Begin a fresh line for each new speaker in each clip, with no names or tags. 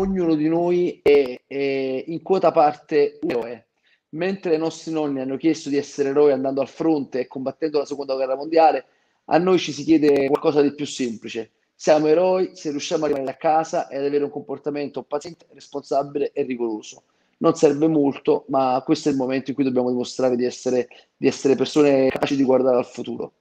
ognuno di noi è, è in quota parte un eroe. Mentre i nostri nonni hanno chiesto di essere eroi andando al fronte e combattendo la seconda guerra mondiale, a noi ci si chiede qualcosa di più semplice. Siamo eroi se riusciamo a rimanere a casa e ad avere un comportamento paziente, responsabile e rigoroso. Non serve molto, ma questo è il momento in cui dobbiamo dimostrare di essere, di essere persone capaci di guardare al futuro.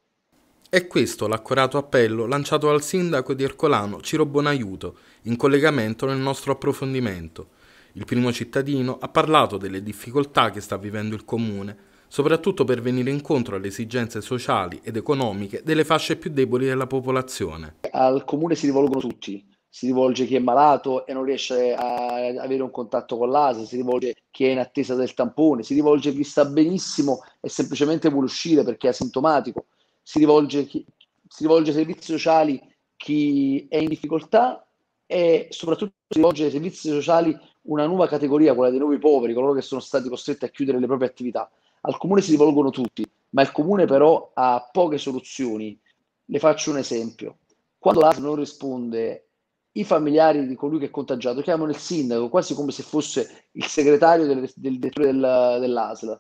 È questo l'accorato appello lanciato al sindaco di Ercolano Ciro Bonaiuto in collegamento nel nostro approfondimento. Il primo cittadino ha parlato delle difficoltà che sta vivendo il comune, soprattutto per venire incontro alle esigenze sociali ed economiche delle fasce più deboli della popolazione.
Al comune si rivolgono tutti, si rivolge chi è malato e non riesce a avere un contatto con l'ASA, si rivolge chi è in attesa del tampone, si rivolge chi sta benissimo e semplicemente vuole uscire perché è asintomatico si rivolge, chi, si rivolge ai servizi sociali chi è in difficoltà e soprattutto si rivolge ai servizi sociali una nuova categoria, quella dei nuovi poveri, coloro che sono stati costretti a chiudere le proprie attività. Al comune si rivolgono tutti, ma il comune però ha poche soluzioni. Le faccio un esempio. Quando l'ASL non risponde, i familiari di colui che è contagiato chiamano il sindaco, quasi come se fosse il segretario del, del direttore del, dell'ASL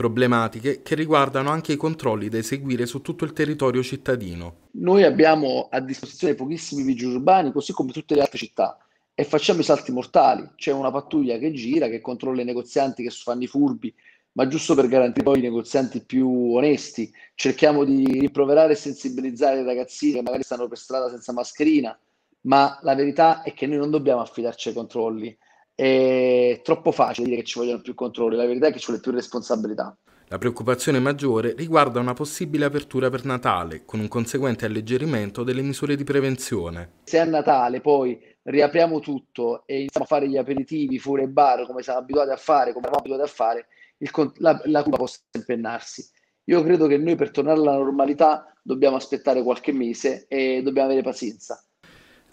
problematiche che riguardano anche i controlli da eseguire su tutto il territorio cittadino.
Noi abbiamo a disposizione pochissimi vigili urbani, così come tutte le altre città, e facciamo i salti mortali. C'è una pattuglia che gira, che controlla i negozianti che fanno i furbi, ma giusto per garantire poi i negozianti più onesti. Cerchiamo di riproverare e sensibilizzare i ragazzini che magari stanno per strada senza mascherina, ma la verità è che noi non dobbiamo affidarci ai controlli è troppo facile dire che ci vogliono più controlli, la verità è che ci vuole più responsabilità.
La preoccupazione maggiore riguarda una possibile apertura per Natale, con un conseguente alleggerimento delle misure di prevenzione.
Se a Natale poi riapriamo tutto e iniziamo a fare gli aperitivi fuori bar come siamo abituati a fare, come eravamo abituati a fare, il, la, la curva possa impennarsi. Io credo che noi per tornare alla normalità dobbiamo aspettare qualche mese e dobbiamo avere pazienza.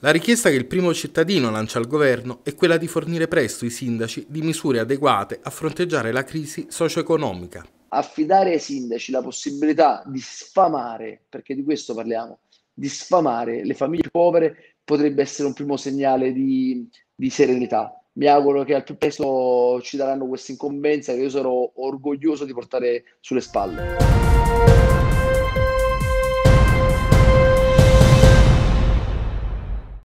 La richiesta che il primo cittadino lancia al governo è quella di fornire presto i sindaci di misure adeguate a fronteggiare la crisi socio-economica.
Affidare ai sindaci la possibilità di sfamare, perché di questo parliamo, di sfamare le famiglie povere potrebbe essere un primo segnale di, di serenità. Mi auguro che al più presto ci daranno questa incombenza che io sarò orgoglioso di portare sulle spalle.